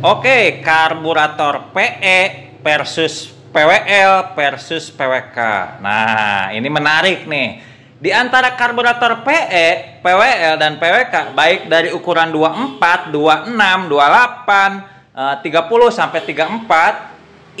Oke, karburator PE versus PWL versus PWK. Nah, ini menarik nih. Di antara karburator PE, PWL dan PWK baik dari ukuran 24, 26, 28, 30 sampai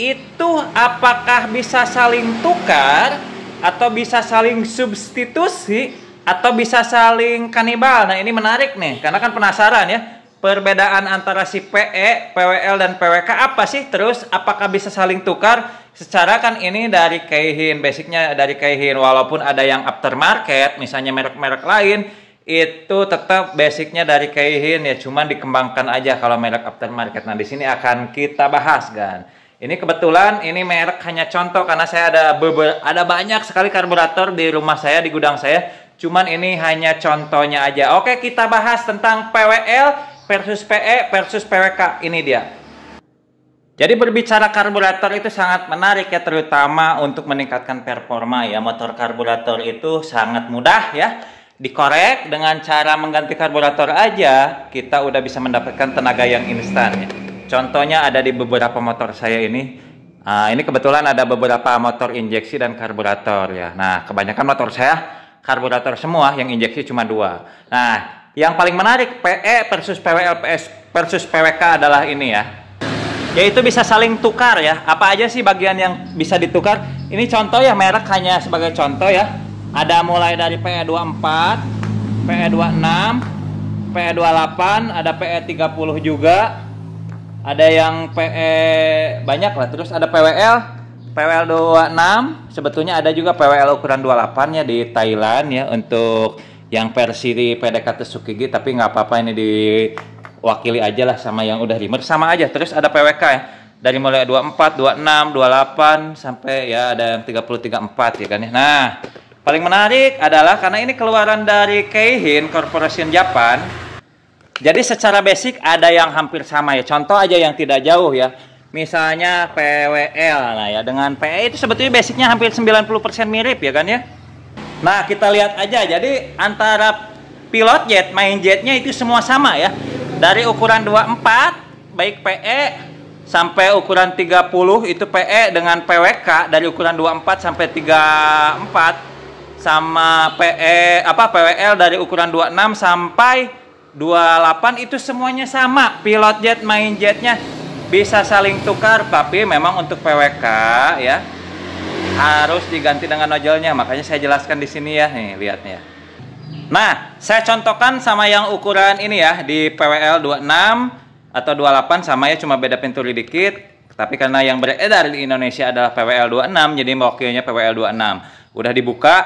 34 itu apakah bisa saling tukar atau bisa saling substitusi atau bisa saling kanibal. Nah, ini menarik nih karena kan penasaran ya perbedaan antara si PE, PWL dan PWK apa sih? Terus apakah bisa saling tukar? Secara kan ini dari Keihin, basicnya dari Keihin walaupun ada yang aftermarket, misalnya merek-merek lain itu tetap basicnya dari Keihin ya cuman dikembangkan aja kalau merek aftermarket. Nah, di sini akan kita bahas kan. Ini kebetulan ini merek hanya contoh karena saya ada beber, ada banyak sekali karburator di rumah saya di gudang saya. Cuman ini hanya contohnya aja. Oke, kita bahas tentang PWL versus PE versus PWK ini dia. Jadi berbicara karburator itu sangat menarik ya terutama untuk meningkatkan performa ya motor karburator itu sangat mudah ya dikorek dengan cara mengganti karburator aja kita udah bisa mendapatkan tenaga yang instan ya. Contohnya ada di beberapa motor saya ini. Nah, ini kebetulan ada beberapa motor injeksi dan karburator ya. Nah kebanyakan motor saya karburator semua yang injeksi cuma dua. Nah yang paling menarik PE versus PWLPS versus PWK adalah ini ya yaitu bisa saling tukar ya apa aja sih bagian yang bisa ditukar ini contoh ya merek hanya sebagai contoh ya ada mulai dari PE24 PE26 PE28 ada PE30 juga ada yang PE banyak lah terus ada PWL PWL26 sebetulnya ada juga PWL ukuran 28 ya di Thailand ya untuk yang versi di PDKT Sukigi tapi nggak apa-apa ini diwakili aja lah sama yang udah rimer sama aja terus ada PWK ya dari mulai 24, 26, 28 sampai ya ada yang 30, 34 ya kan ya nah paling menarik adalah karena ini keluaran dari Keihin Corporation Japan jadi secara basic ada yang hampir sama ya contoh aja yang tidak jauh ya misalnya PWL nah ya dengan PE itu sebetulnya basicnya hampir 90% mirip ya kan ya Nah, kita lihat aja. Jadi antara pilot jet, main jetnya itu semua sama ya. Dari ukuran 24 baik PE sampai ukuran 30 itu PE dengan PWK dari ukuran 24 sampai 34 sama PE apa PWL dari ukuran 26 sampai 28 itu semuanya sama. Pilot jet, main jetnya bisa saling tukar tapi memang untuk PWK ya harus diganti dengan nozzle Makanya saya jelaskan di sini ya. Nih, lihatnya. Nah, saya contohkan sama yang ukuran ini ya di PWL 26 atau 28 sama ya cuma beda pintu dikit. Tapi karena yang beredar di Indonesia adalah PWL 26, jadi mewakilinya PWL 26. Udah dibuka,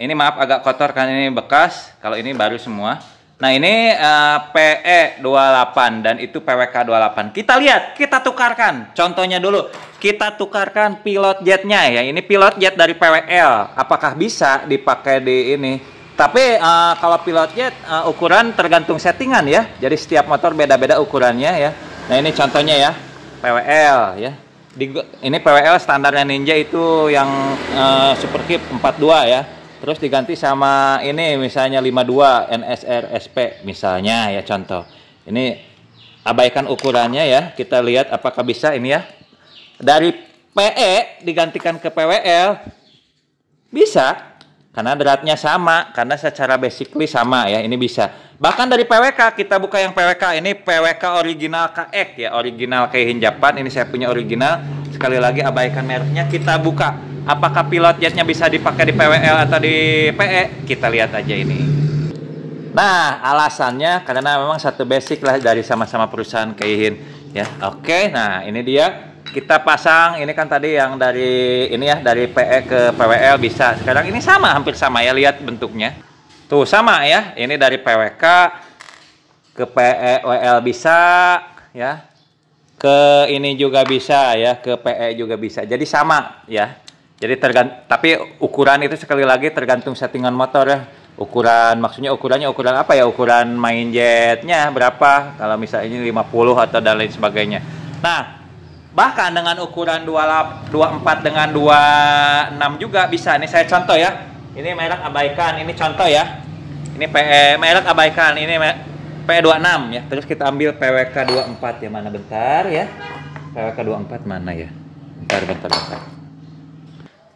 ini maaf agak kotor kan ini bekas, kalau ini baru semua. Nah ini uh, PE 28 dan itu PWK 28. Kita lihat, kita tukarkan. Contohnya dulu, kita tukarkan pilot jetnya ya. Ini pilot jet dari PWL. Apakah bisa dipakai di ini? Tapi uh, kalau pilot jet uh, ukuran tergantung settingan ya. Jadi setiap motor beda-beda ukurannya ya. Nah ini contohnya ya PWL ya. Di, ini PWL standarnya Ninja itu yang uh, super keep 42 ya. Terus diganti sama ini misalnya 52 NSR SP misalnya ya contoh. Ini abaikan ukurannya ya. Kita lihat apakah bisa ini ya dari PE digantikan ke PWL bisa karena beratnya sama karena secara basically sama ya ini bisa bahkan dari PWK kita buka yang PWK ini PWK original KX ya original keihin hinjapan ini saya punya original sekali lagi abaikan mereknya kita buka apakah pilot jetnya bisa dipakai di PWL atau di PE kita lihat aja ini Nah, alasannya karena memang satu basic lah dari sama-sama perusahaan Keihin ya. Oke, nah ini dia kita pasang ini kan tadi yang dari ini ya dari PE ke PWL bisa sekarang ini sama hampir sama ya lihat bentuknya tuh sama ya ini dari PWK ke PEWL bisa ya ke ini juga bisa ya ke PE juga bisa jadi sama ya jadi tergantung tapi ukuran itu sekali lagi tergantung settingan motor ya ukuran maksudnya ukurannya ukuran apa ya ukuran main jetnya berapa kalau misalnya ini 50 atau dan lain sebagainya nah bahkan dengan ukuran 24 dengan 26 juga bisa ini saya contoh ya ini merek abaikan ini contoh ya ini PE eh, merek abaikan ini p 26 ya terus kita ambil PWK24 ya mana bentar ya PWK24 mana ya bentar bentar bentar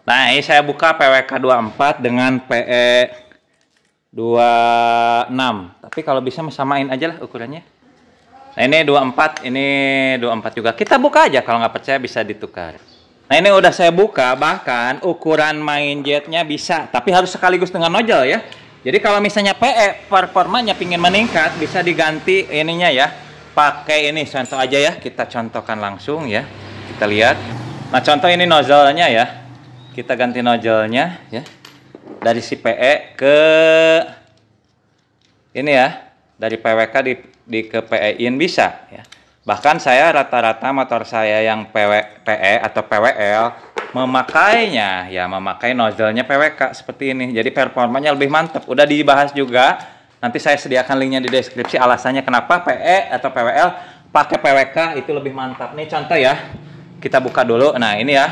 nah ini saya buka PWK24 dengan PE26 tapi kalau bisa samain aja lah ukurannya Nah ini 24, ini 24 juga. Kita buka aja kalau nggak percaya bisa ditukar. Nah ini udah saya buka, bahkan ukuran main jetnya bisa, tapi harus sekaligus dengan nozzle ya. Jadi kalau misalnya PE performanya pingin meningkat, bisa diganti ininya ya. Pakai ini contoh aja ya, kita contohkan langsung ya. Kita lihat. Nah contoh ini nozzle-nya ya. Kita ganti nozzle-nya ya. Dari si PE ke ini ya dari PWK di, di ke PEIN bisa ya. Bahkan saya rata-rata motor saya yang PE atau PWL memakainya ya memakai nozzle-nya PWK seperti ini. Jadi performanya lebih mantap. Udah dibahas juga. Nanti saya sediakan linknya di deskripsi alasannya kenapa PE atau PWL pakai PWK itu lebih mantap. Nih contoh ya. Kita buka dulu. Nah, ini ya.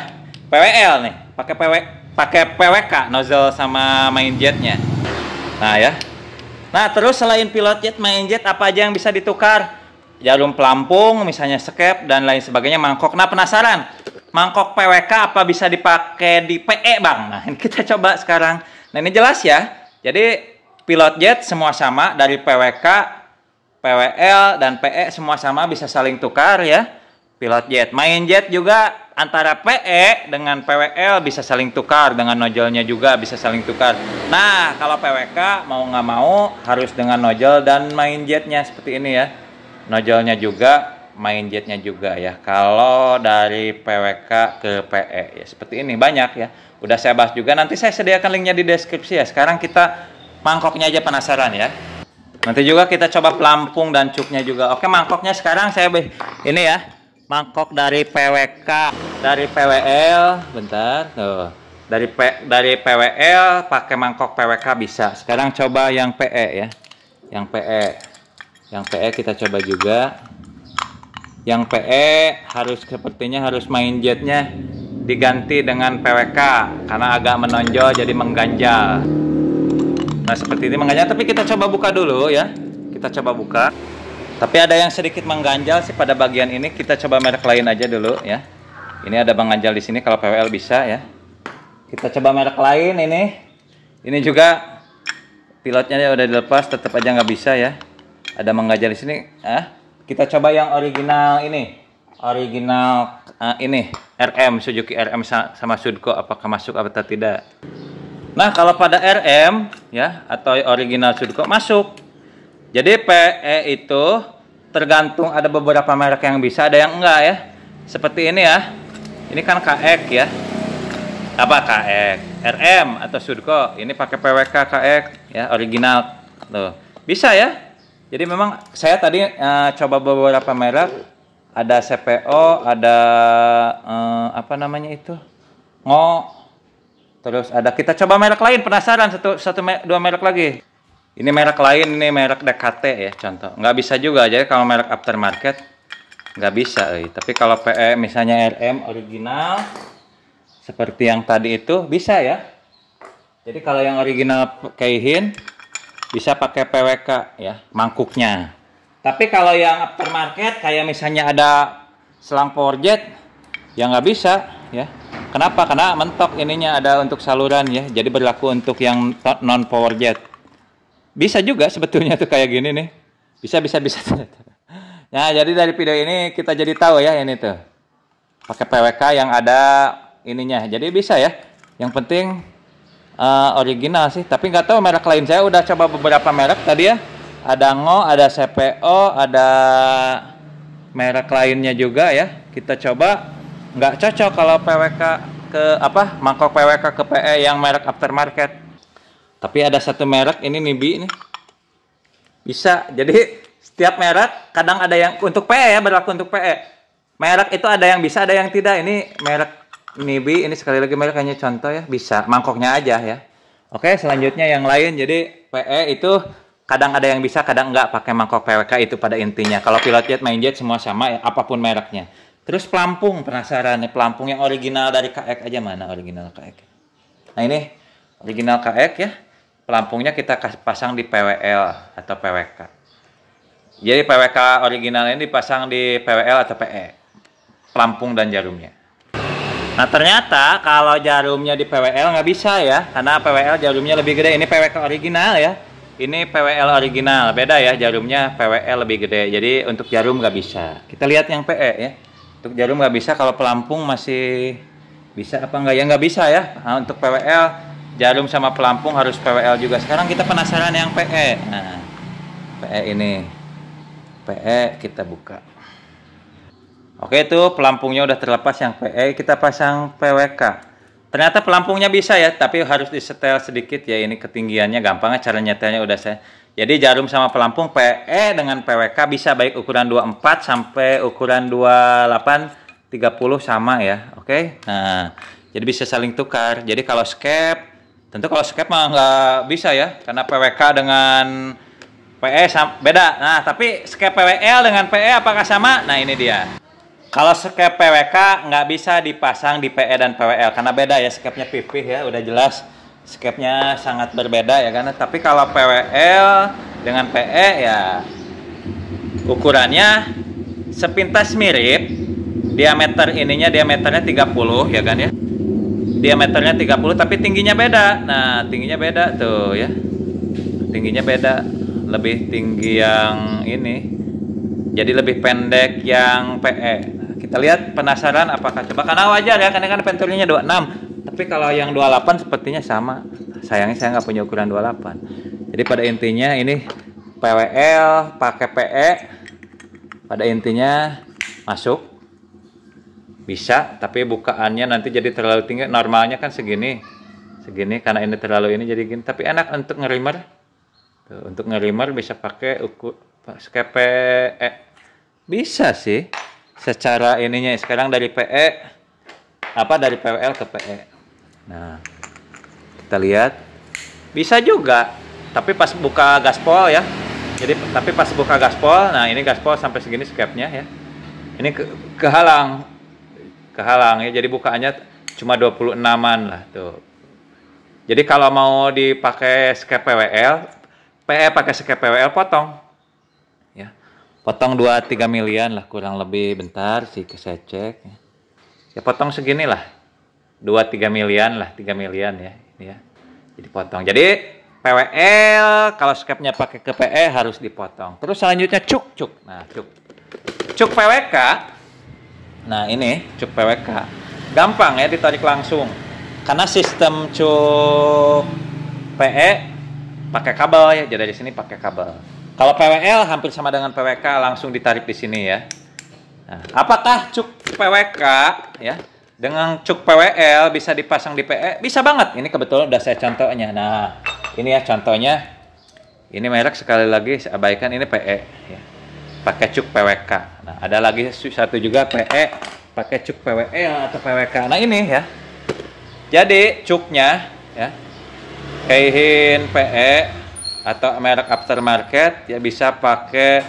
PWL nih, pakai PW pakai PWK nozzle sama main jetnya. Nah, ya. Nah, terus selain pilot jet, main jet apa aja yang bisa ditukar? Jarum pelampung, misalnya skep dan lain sebagainya, mangkok. Nah, penasaran, mangkok PWK apa bisa dipakai di PE, Bang? Nah, ini kita coba sekarang. Nah, ini jelas ya. Jadi, pilot jet semua sama dari PWK, PWL dan PE semua sama bisa saling tukar ya. Pilot jet, main jet juga antara PE dengan PWL bisa saling tukar dengan nojolnya juga bisa saling tukar nah kalau PWK mau nggak mau harus dengan nojol dan main jetnya seperti ini ya nojolnya juga main jetnya juga ya kalau dari PWK ke PE ya seperti ini banyak ya udah saya bahas juga nanti saya sediakan linknya di deskripsi ya sekarang kita mangkoknya aja penasaran ya nanti juga kita coba pelampung dan cuknya juga oke mangkoknya sekarang saya ini ya mangkok dari PWK dari PWL bentar tuh dari P, dari PWL pakai mangkok PWK bisa sekarang coba yang PE ya yang PE yang PE kita coba juga yang PE harus sepertinya harus main jetnya diganti dengan PWK karena agak menonjol jadi mengganjal nah seperti ini mengganjal tapi kita coba buka dulu ya kita coba buka tapi ada yang sedikit mengganjal sih pada bagian ini kita coba merek lain aja dulu ya ini ada Bang Anjal di sini kalau PWL bisa ya. Kita coba merek lain ini. Ini juga pilotnya ya udah dilepas tetap aja nggak bisa ya. Ada Bang Anjal di sini. Ah, kita coba yang original ini. Original uh, ini RM Suzuki RM sama Sudco apakah masuk atau tidak. Nah, kalau pada RM ya atau original Sudco masuk. Jadi PE itu tergantung ada beberapa merek yang bisa, ada yang enggak ya. Seperti ini ya ini kan KX ya apa KX RM atau Surko ini pakai PWK KX ya original tuh bisa ya jadi memang saya tadi uh, coba beberapa merek ada CPO ada uh, apa namanya itu ngo terus ada kita coba merek lain penasaran satu satu dua merek lagi ini merek lain ini merek DKT ya contoh nggak bisa juga aja kalau merek aftermarket nggak bisa eh. tapi kalau PE misalnya RM original seperti yang tadi itu bisa ya jadi kalau yang original Keihin bisa pakai PWK ya mangkuknya tapi kalau yang aftermarket kayak misalnya ada selang power jet ya nggak bisa ya kenapa karena mentok ininya ada untuk saluran ya jadi berlaku untuk yang non power jet bisa juga sebetulnya tuh kayak gini nih bisa bisa bisa Nah, jadi dari video ini kita jadi tahu ya ini tuh. Pakai PWK yang ada ininya. Jadi bisa ya. Yang penting uh, original sih. Tapi nggak tahu merek lain. Saya udah coba beberapa merek tadi ya. Ada Ngo, ada CPO, ada merek lainnya juga ya. Kita coba nggak cocok kalau PWK ke apa mangkok PWK ke PE yang merek aftermarket. Tapi ada satu merek ini Nibi ini Bisa. Jadi setiap merek kadang ada yang untuk PE ya berlaku untuk PE merek itu ada yang bisa ada yang tidak ini merek Nibi ini sekali lagi merek hanya contoh ya bisa mangkoknya aja ya oke selanjutnya yang lain jadi PE itu kadang ada yang bisa kadang enggak pakai mangkok PWK itu pada intinya kalau pilot jet main jet semua sama ya, apapun mereknya terus pelampung penasaran nih pelampung yang original dari KX e aja mana original KX e nah ini original KX e ya pelampungnya kita pasang di PWL atau PWK jadi PWK original ini dipasang di PWL atau PE, pelampung dan jarumnya. Nah ternyata kalau jarumnya di PWL nggak bisa ya, karena PWL jarumnya lebih gede. Ini PWK original ya, ini PWL original, beda ya jarumnya PWL lebih gede. Jadi untuk jarum nggak bisa. Kita lihat yang PE ya. Untuk jarum nggak bisa, kalau pelampung masih bisa apa nggak ya nggak bisa ya. Nah, untuk PWL jarum sama pelampung harus PWL juga. Sekarang kita penasaran yang PE. Nah, PE ini. PE kita buka Oke itu pelampungnya udah terlepas yang PE kita pasang PWK ternyata pelampungnya bisa ya tapi harus disetel sedikit ya ini ketinggiannya gampang ya cara nyetelnya udah saya jadi jarum sama pelampung PE dengan PWK bisa baik ukuran 24 sampai ukuran 28 30 sama ya oke nah jadi bisa saling tukar jadi kalau skep tentu kalau skep mah nggak bisa ya karena PWK dengan PE beda. Nah, tapi skep PWL dengan PE apakah sama? Nah, ini dia. Kalau skep PWK nggak bisa dipasang di PE dan PWL karena beda ya skepnya pipih ya, udah jelas skepnya sangat berbeda ya karena tapi kalau PWL dengan PE ya ukurannya sepintas mirip diameter ininya diameternya 30 ya kan ya diameternya 30 tapi tingginya beda nah tingginya beda tuh ya tingginya beda lebih tinggi yang ini jadi lebih pendek yang PE nah, kita lihat penasaran apakah coba karena wajar ya karena kan penturnya 26 tapi kalau yang 28 sepertinya sama sayangnya saya nggak punya ukuran 28 jadi pada intinya ini PWL pakai PE pada intinya masuk bisa tapi bukaannya nanti jadi terlalu tinggi normalnya kan segini segini karena ini terlalu ini jadi gini tapi enak untuk ngerimer Tuh, gitu. untuk ngelimar bisa pakai ukur skepe eh, bisa sih secara ininya sekarang dari PE apa dari PWL ke PE. Nah, kita lihat bisa juga tapi pas buka gaspol ya. Jadi tapi pas buka gaspol, nah ini gaspol sampai segini skepnya ya. Ini ke, kehalang kehalang ya. Jadi bukaannya cuma 26-an lah tuh. Jadi kalau mau dipakai skep PWL PE eh, pakai skep PWL potong. Ya. Potong 2 3 miliar lah kurang lebih bentar sih ke saya cek. Ya, ya potong segini lah. 2 3 miliar lah, 3 miliar ya. ya. Jadi potong. Jadi PWL kalau skepnya pakai ke PE harus dipotong. Terus selanjutnya cuk cuk. Nah, cuk. Cuk PWK. Nah, ini cuk PWK. Gampang ya ditarik langsung. Karena sistem cuk PE pakai kabel ya jadi di sini pakai kabel kalau PWL hampir sama dengan PWK langsung ditarik di sini ya nah, apakah cuk PWK ya dengan cuk PWL bisa dipasang di PE bisa banget ini kebetulan udah saya contohnya nah ini ya contohnya ini merek sekali lagi saya abaikan ini PE ya. pakai cuk PWK nah ada lagi satu juga PE pakai cuk PWL atau PWK nah ini ya jadi cuknya ya Keihin PE atau merek aftermarket ya bisa pakai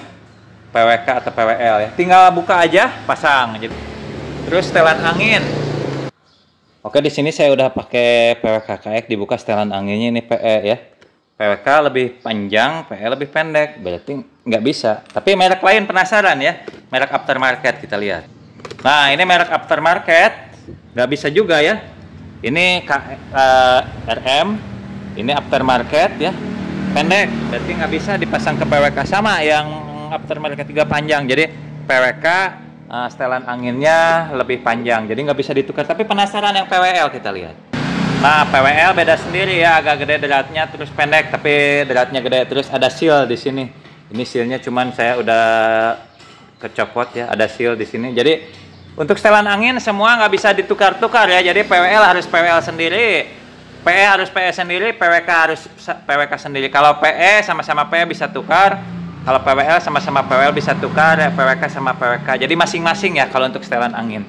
PWK atau PWL ya. Tinggal buka aja, pasang. terus setelan angin. Oke, di sini saya udah pakai PWK kayak dibuka setelan anginnya ini PE ya. PWK lebih panjang, PE lebih pendek. Berarti nggak bisa. Tapi merek lain penasaran ya. Merek aftermarket kita lihat. Nah, ini merek aftermarket. Nggak bisa juga ya. Ini K, uh, eh, RM ini aftermarket ya pendek berarti nggak bisa dipasang ke PWK sama yang aftermarket 3 panjang jadi PWK uh, eh, setelan anginnya lebih panjang jadi nggak bisa ditukar tapi penasaran yang PWL kita lihat Nah, PWL beda sendiri ya, agak gede deratnya terus pendek, tapi deratnya gede terus ada seal di sini. Ini sealnya cuman saya udah kecopot ya, ada seal di sini. Jadi untuk setelan angin semua nggak bisa ditukar-tukar ya, jadi PWL harus PWL sendiri. PE harus PE sendiri, PWK harus PWK sendiri. Kalau PE sama-sama PE bisa tukar, kalau PWL sama-sama PWL bisa tukar, ya PWK sama PWK. Jadi masing-masing ya kalau untuk setelan angin.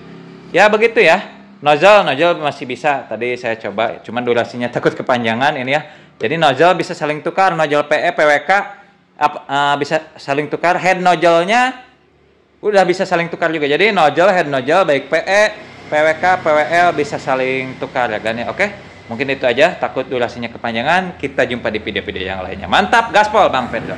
Ya begitu ya. Nozzle, nozzle masih bisa. Tadi saya coba, cuman durasinya takut kepanjangan ini ya. Jadi nozzle bisa saling tukar, nozzle PE, PWK ap, uh, bisa saling tukar. Head nozzle-nya udah bisa saling tukar juga. Jadi nozzle, head nozzle, baik PE, PWK, PWL bisa saling tukar ya kan ya. Oke. Okay? Mungkin itu aja, takut durasinya kepanjangan. Kita jumpa di video-video yang lainnya. Mantap, gaspol Bang Pedro.